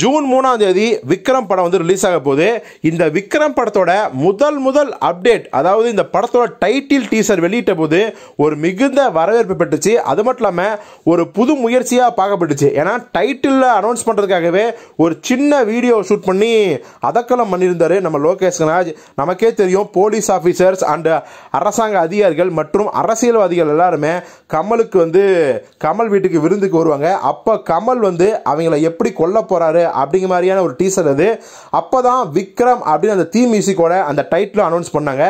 June மூணாம் தேதி விக்ரம் படம் வந்து ரிலீஸ் ஆக போகுது இந்த விக்ரம் படத்தோட முதல் முதல் அப்டேட் அதாவது இந்த படத்தோட டைட்டில் டீசர் வெளியிட்ட போது ஒரு மிகுந்த வரவேற்பு பெற்றுச்சு அது மட்டும் இல்லாமல் ஒரு புது முயற்சியாக பார்க்கப்பட்டுச்சு ஏன்னா டைட்டிலில் அனௌன்ஸ் பண்ணுறதுக்காகவே ஒரு சின்ன வீடியோ ஷூட் பண்ணி அதக்கலம் பண்ணியிருந்தார் நம்ம லோகேஷ் கனராஜ் நமக்கே தெரியும் போலீஸ் ஆஃபீஸர்ஸ் அண்டு அரசாங்க அதிகாரிகள் மற்றும் அரசியல்வாதிகள் எல்லாருமே கமலுக்கு வந்து கமல் வீட்டுக்கு விருந்துக்கு வருவாங்க அப்போ கமல் வந்து அவங்கள எப்படி கொல்ல போகிறாரு அப்படிங்கிற மாதிரியான ஒரு டீசர் அது அப்போ தான் விக்ரம் அப்படின்னு அந்த தீம் மியூசிக்கோட அந்த டைட்டில் அனௌன்ஸ் பண்ணாங்க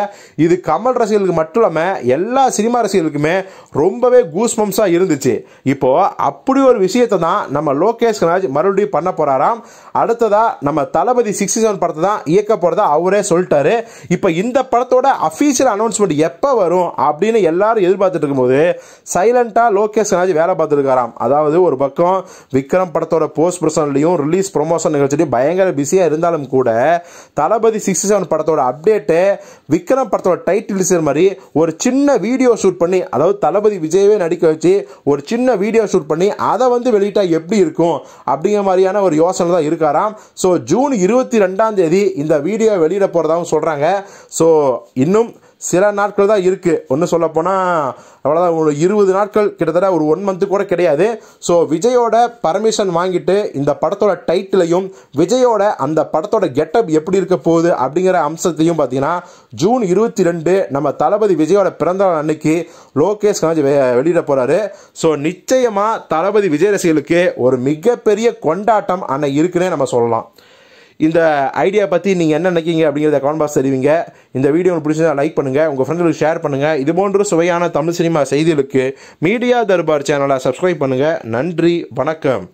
இது கமல் ரசிகர்களுக்கு மட்டும் இல்லாமல் எல்லா சினிமா ரசிகர்களுக்குமே ரொம்பவே கூஸ்மம்ஸாக இருந்துச்சு இப்போது அப்படி ஒரு விஷயத்தை தான் நம்ம லோகேஷ் கனாஜ் மறுபடியும் பண்ண போகிறாராம் அடுத்ததாக நம்ம தளபதி சிக்ஸ்டி செவன் படத்தை தான் இயக்க போகிறதா அவரே சொல்லிட்டாரு இப்போ இந்த படத்தோட அஃபீஷியல் அனௌன்ஸ்மெண்ட் எப்போ வரும் அப்படின்னு எல்லாரும் எதிர்பார்த்துட்டு இருக்கும்போது சைலண்டாக லோகேஷ் கனாஜ் வேலை பார்த்துருக்காராம் அதாவது ஒரு பக்கம் விக்ரம் படத்தோட போஸ்ட் பர்சன்லையும் ரிலீஸ் ப்ரொமோஷன் நிகழ்ச்சி பயங்கர பிஸியாக இருந்தாலும் கூட தளபதி சிக்ஸ்டி செவன் படத்தோட அப்டேட்டு விக்ரம் படத்தோட டைட்டில் மாதிரி ஒரு சின்ன வீடியோ ஷூட் பண்ணி அதாவது தளபதி விஜயவே நடிக்க வச்சு ஒரு சின்ன வீடியோ ஷூட் பண்ணி அதை வந்து வெளியிட்டால் எப்படி இருக்கும் அப்படிங்கிற மாதிரியான ஒரு யோசனை தான் இருக்காராம் ஸோ ஜூன் இருபத்தி ரெண்டாம் தேதி இந்த வீடியோ வெளியிட போகிறதாவும் சொல்கிறாங்க ஸோ இன்னும் சில நாட்கள் தான் இருக்குது ஒன்று சொல்லப்போனால் அவ்வளோதான் ஒரு இருபது நாட்கள் கிட்டத்தட்ட ஒரு ஒன் மந்த்து கூட கிடையாது ஸோ விஜயோட பர்மிஷன் வாங்கிட்டு இந்த படத்தோட டைட்டிலையும் விஜயோட அந்த படத்தோட கெட்டப் எப்படி இருக்க போகுது அப்படிங்கிற அம்சத்தையும் பார்த்தீங்கன்னா ஜூன் இருபத்தி ரெண்டு நம்ம தளபதி விஜயோட பிறந்தநாள் அன்னைக்கு லோகேஷ் கணாஜி வெளியிட போகிறாரு ஸோ நிச்சயமாக தளபதி விஜய் ரசிகளுக்கு ஒரு மிகப்பெரிய கொண்டாட்டம் அன்னை இருக்குன்னே நம்ம சொல்லலாம் இந்த ஐடியா பற்றி நீங்கள் என்ன நினைக்கிங்க அப்படிங்கிறத கமெண்ட் பாக்ஸ் தெரிவிங்க இந்த வீடியோ உங்களுக்கு லைக் பண்ணுங்கள் உங்கள் ஃப்ரெண்ட்ஸுக்கு ஷேர் பண்ணுங்கள் இது போன்ற சுவையான தமிழ் சினிமா செய்திகளுக்கு மீடியா தர்பார் சேனலை சப்ஸ்கிரைப் பண்ணுங்கள் நன்றி வணக்கம்